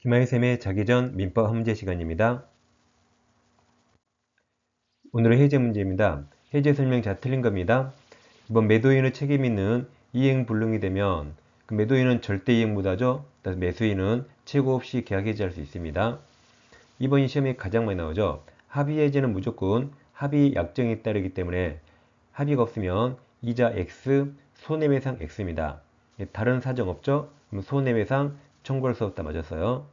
김하이쌤의 자기 전 민법 험제 시간입니다. 오늘은 해제 문제입니다. 해제 설명 자 틀린 겁니다. 이번 매도인의 책임 있는 이행 불능이 되면 그 매도인은 절대 이행보다죠. 매수인은 최고 없이 계약 해제할 수 있습니다. 이번 시험에 가장 많이 나오죠. 합의 해제는 무조건 합의 약정에 따르기 때문에 합의가 없으면 이자 X, 손해배상 X입니다. 다른 사정 없죠? 손해배상 청구할 수 없다 맞았어요.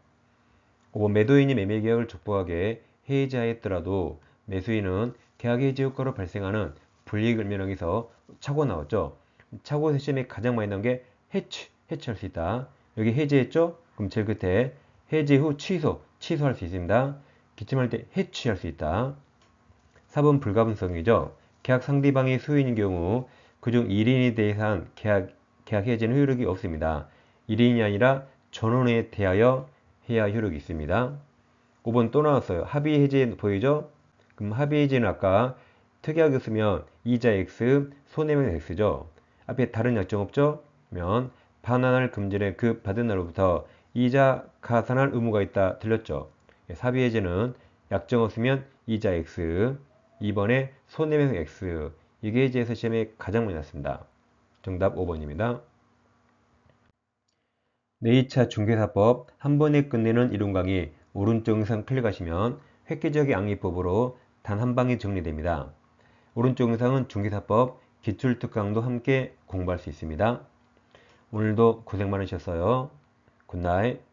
5번 매도인이 매매계약을 촉구하게 해지하였더라도 매수인은 계약 해지 효과로 발생하는 불이익을 면하에서 차고 나왔죠. 차고 세션이 가장 많이 나온 게 해치, 해치할 수 있다. 여기 해지했죠? 그럼 제일 끝에 해지 후 취소, 취소할 수 있습니다. 기침할 때 해치할 수 있다. 4번 불가분성이죠. 계약 상대방이 수인인 경우 그중 1인에 대한 계약, 계약 해지는 효력이 없습니다. 1인이 아니라 전원에 대하여 해야 효력이 있습니다. 5번 또 나왔어요. 합의 해제 보이죠? 그럼 합의 해제는 아까 특이하게 쓰면 이자 x, 손해면 x죠. 앞에 다른 약정 없죠? 면 반환할 금전의 그 받은 날로부터 이자 가산할 의무가 있다 들렸죠. 사비 해제는 약정 없으면 이자 x, 2번에 손해면 x 이게 해제에서 시험에 가장 많이 났습니다. 정답 5번입니다. 네이차 중개사법 한 번에 끝내는 이론 강의 오른쪽 영상 클릭하시면 획기적인 양리법으로 단 한 방에 정리됩니다. 오른쪽 영상은 중개사법 기출특강도 함께 공부할 수 있습니다. 오늘도 고생 많으셨어요. 굿나잇